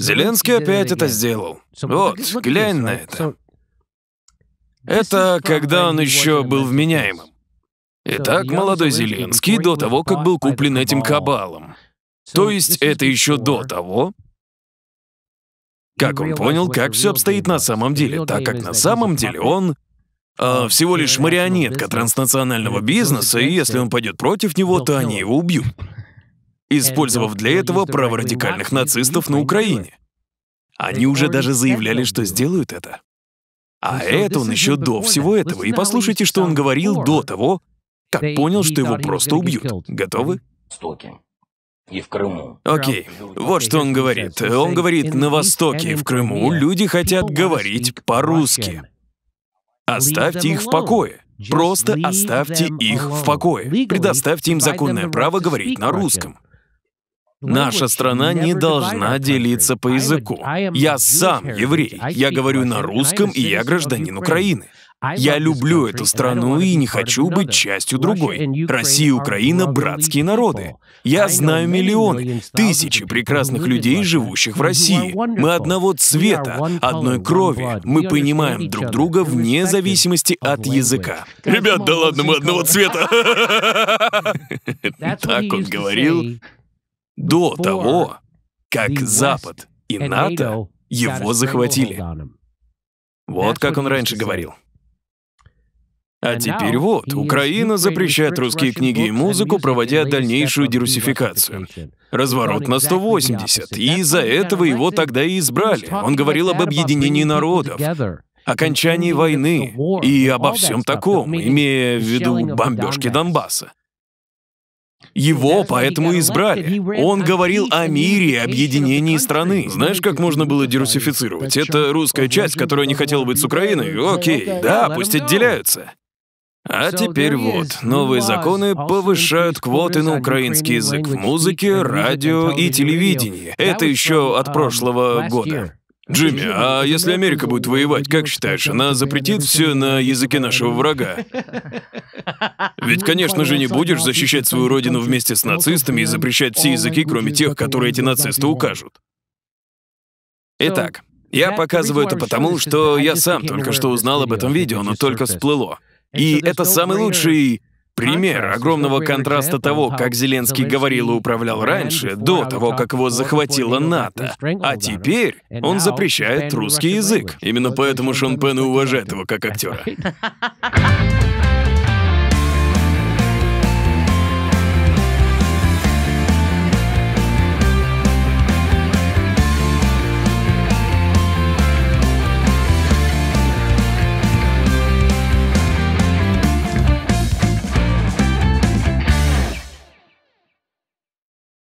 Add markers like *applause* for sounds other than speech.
Зеленский опять это сделал. Вот, глянь на это. Это когда он еще был вменяемым. Итак, молодой Зеленский до того, как был куплен этим кабалом. То есть это еще до того, как он понял, как все обстоит на самом деле, так как на самом деле он а всего лишь марионетка транснационального бизнеса, и если он пойдет против него, то они его убьют использовав для этого право радикальных нацистов на Украине. Они уже даже заявляли, что сделают это. А это он еще до всего этого. И послушайте, что он говорил до того, как понял, что его просто убьют. Готовы? и в Крыму. Окей, вот что он говорит. Он говорит, на Востоке в Крыму люди хотят говорить по-русски. Оставьте их в покое. Просто оставьте их в покое. Предоставьте им законное право говорить на русском. Наша страна не должна делиться по языку. Я сам еврей. Я говорю на русском, и я гражданин Украины. Я люблю эту страну и не хочу быть частью другой. Россия и Украина — братские народы. Я знаю миллионы, тысячи прекрасных людей, живущих в России. Мы одного цвета, одной крови. Мы понимаем друг друга вне зависимости от языка. Ребят, да ладно, мы одного цвета! Так он говорил до того, как Запад и НАТО его захватили. Вот как он раньше говорил. А теперь вот, Украина запрещает русские книги и музыку, проводя дальнейшую дерусификацию. Разворот на 180, и из-за этого его тогда и избрали. Он говорил об объединении народов, окончании войны и обо всем таком, имея в виду бомбежки Донбасса. Его поэтому избрали. Он говорил о мире и объединении страны. Знаешь, как можно было дерусифицировать? Это русская часть, которая не хотела быть с Украиной? Окей, да, пусть отделяются. А теперь вот, новые законы повышают квоты на украинский язык в музыке, радио и телевидении. Это еще от um, прошлого года. Джимми, а если Америка будет воевать, как считаешь, она запретит все на языке нашего врага? Ведь, конечно же, не будешь защищать свою родину вместе с нацистами и запрещать все языки, кроме тех, которые эти нацисты укажут. Итак, я показываю это потому, что я сам только что узнал об этом видео, оно только всплыло. И это самый лучший Пример огромного контраста того, как Зеленский говорил и управлял раньше, до того, как его захватила НАТО. А теперь он запрещает русский язык. Именно поэтому Шон Пен и уважает его как актера. *laughs*